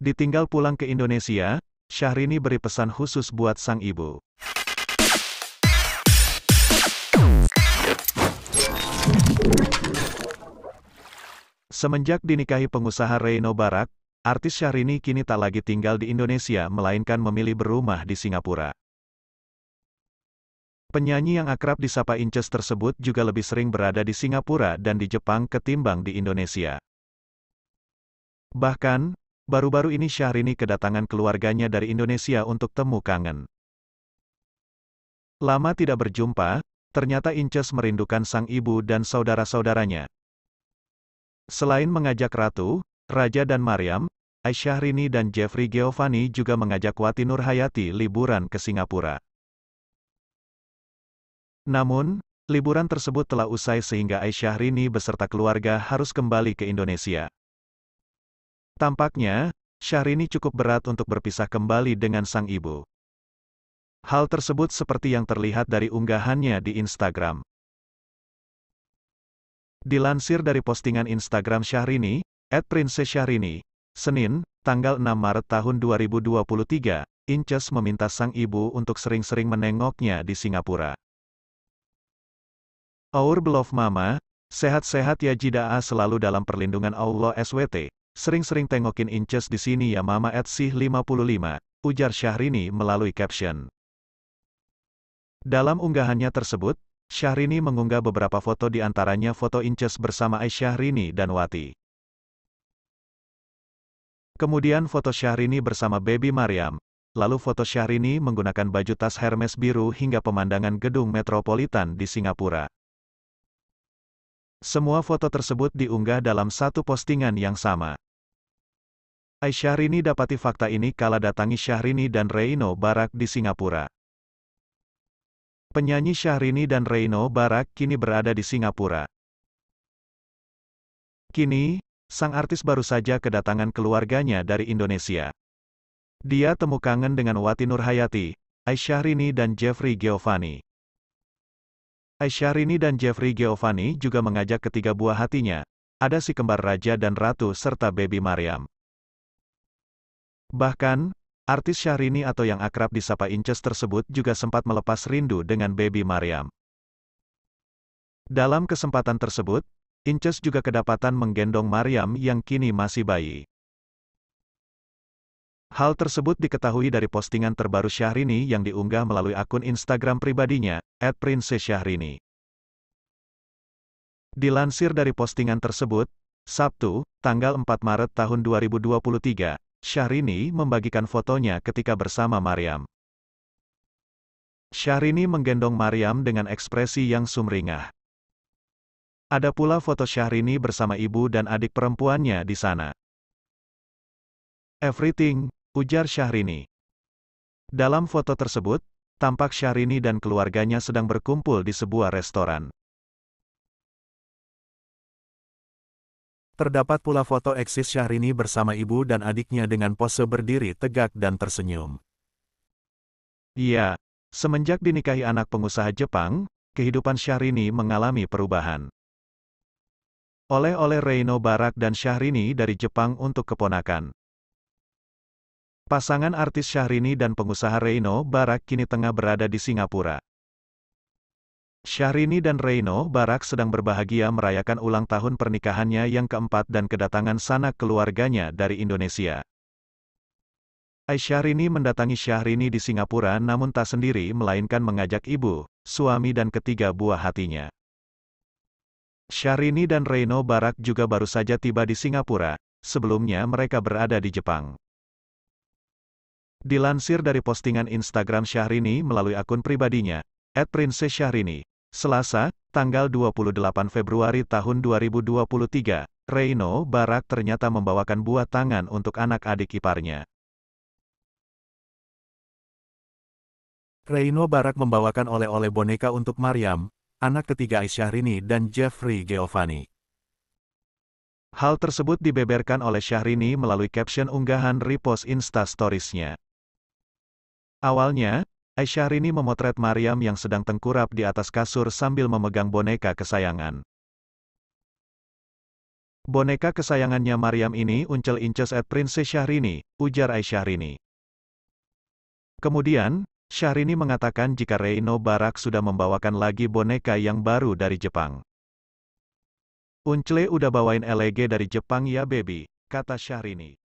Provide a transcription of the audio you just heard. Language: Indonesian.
Ditinggal pulang ke Indonesia, Syahrini beri pesan khusus buat sang ibu. Semenjak dinikahi pengusaha Reino Barak, artis Syahrini kini tak lagi tinggal di Indonesia melainkan memilih berumah di Singapura. Penyanyi yang akrab disapa Inces tersebut juga lebih sering berada di Singapura dan di Jepang ketimbang di Indonesia. Bahkan, Baru-baru ini Syahrini kedatangan keluarganya dari Indonesia untuk temu kangen. Lama tidak berjumpa, ternyata Inces merindukan sang ibu dan saudara-saudaranya. Selain mengajak Ratu, Raja dan Mariam, Rini dan Jeffrey Geovani juga mengajak Wati Nurhayati liburan ke Singapura. Namun, liburan tersebut telah usai sehingga Aisyah Rini beserta keluarga harus kembali ke Indonesia. Tampaknya, Syahrini cukup berat untuk berpisah kembali dengan sang ibu. Hal tersebut seperti yang terlihat dari unggahannya di Instagram. Dilansir dari postingan Instagram Syahrini, at Princess Syahrini, Senin, tanggal 6 Maret tahun 2023, Inces meminta sang ibu untuk sering-sering menengoknya di Singapura. Our beloved mama, sehat-sehat ya jida'a selalu dalam perlindungan Allah SWT. Sering-sering tengokin Inces di sini ya Mama Etsih 55, ujar Syahrini melalui caption. Dalam unggahannya tersebut, Syahrini mengunggah beberapa foto di antaranya foto Inces bersama Aisyah Rini dan Wati. Kemudian foto Syahrini bersama Baby Mariam, lalu foto Syahrini menggunakan baju tas Hermes biru hingga pemandangan gedung metropolitan di Singapura. Semua foto tersebut diunggah dalam satu postingan yang sama. Aisyah Aisyahrini dapati fakta ini kala datangi Syahrini dan Reino Barak di Singapura. Penyanyi Syahrini dan Reino Barak kini berada di Singapura. Kini, sang artis baru saja kedatangan keluarganya dari Indonesia. Dia temu kangen dengan Wati Nurhayati, Aisyah Rini dan Jeffrey Giovanni. Aisyah Rini dan Jeffrey Giovanni juga mengajak ketiga buah hatinya, ada si kembar raja dan ratu serta baby Maryam. Bahkan, artis Syahrini atau yang akrab disapa Inces tersebut juga sempat melepas rindu dengan baby Mariam. Dalam kesempatan tersebut, Inces juga kedapatan menggendong Mariam yang kini masih bayi. Hal tersebut diketahui dari postingan terbaru Syahrini yang diunggah melalui akun Instagram pribadinya, @princessyahrini. Dilansir dari postingan tersebut, Sabtu, tanggal 4 Maret tahun 2023, Syahrini membagikan fotonya ketika bersama Mariam. Syahrini menggendong Mariam dengan ekspresi yang sumringah. Ada pula foto Syahrini bersama ibu dan adik perempuannya di sana. Everything, ujar Syahrini. Dalam foto tersebut, tampak Syahrini dan keluarganya sedang berkumpul di sebuah restoran. Terdapat pula foto eksis Syahrini bersama ibu dan adiknya dengan pose berdiri tegak dan tersenyum. Iya, semenjak dinikahi anak pengusaha Jepang, kehidupan Syahrini mengalami perubahan. Oleh-oleh Reino Barak dan Syahrini dari Jepang untuk keponakan. Pasangan artis Syahrini dan pengusaha Reino Barak kini tengah berada di Singapura. Syahrini dan Reino Barak sedang berbahagia merayakan ulang tahun pernikahannya yang keempat dan kedatangan sanak keluarganya dari Indonesia. Aisyahrini mendatangi Syahrini di Singapura namun tak sendiri melainkan mengajak ibu, suami dan ketiga buah hatinya. Syahrini dan Reino Barak juga baru saja tiba di Singapura, sebelumnya mereka berada di Jepang. Dilansir dari postingan Instagram Syahrini melalui akun pribadinya, @princess Syahrini, Selasa, tanggal 28 Februari tahun 2023, Reino Barak ternyata membawakan buah tangan untuk anak adik iparnya. Reino Barak membawakan oleh-oleh boneka untuk Mariam, anak ketiga Aisyah Rini dan Jeffrey Geovani. Hal tersebut dibeberkan oleh Syahrini melalui caption unggahan repost Insta Stories-nya. Awalnya, Syahrini memotret Mariam yang sedang tengkurap di atas kasur sambil memegang boneka kesayangan. Boneka kesayangannya Mariam ini uncel inces at Princess Syahrini, ujar Ai Syahrini. Kemudian, Syahrini mengatakan jika Reino Barak sudah membawakan lagi boneka yang baru dari Jepang. Uncle udah bawain LEG dari Jepang ya baby, kata Syahrini.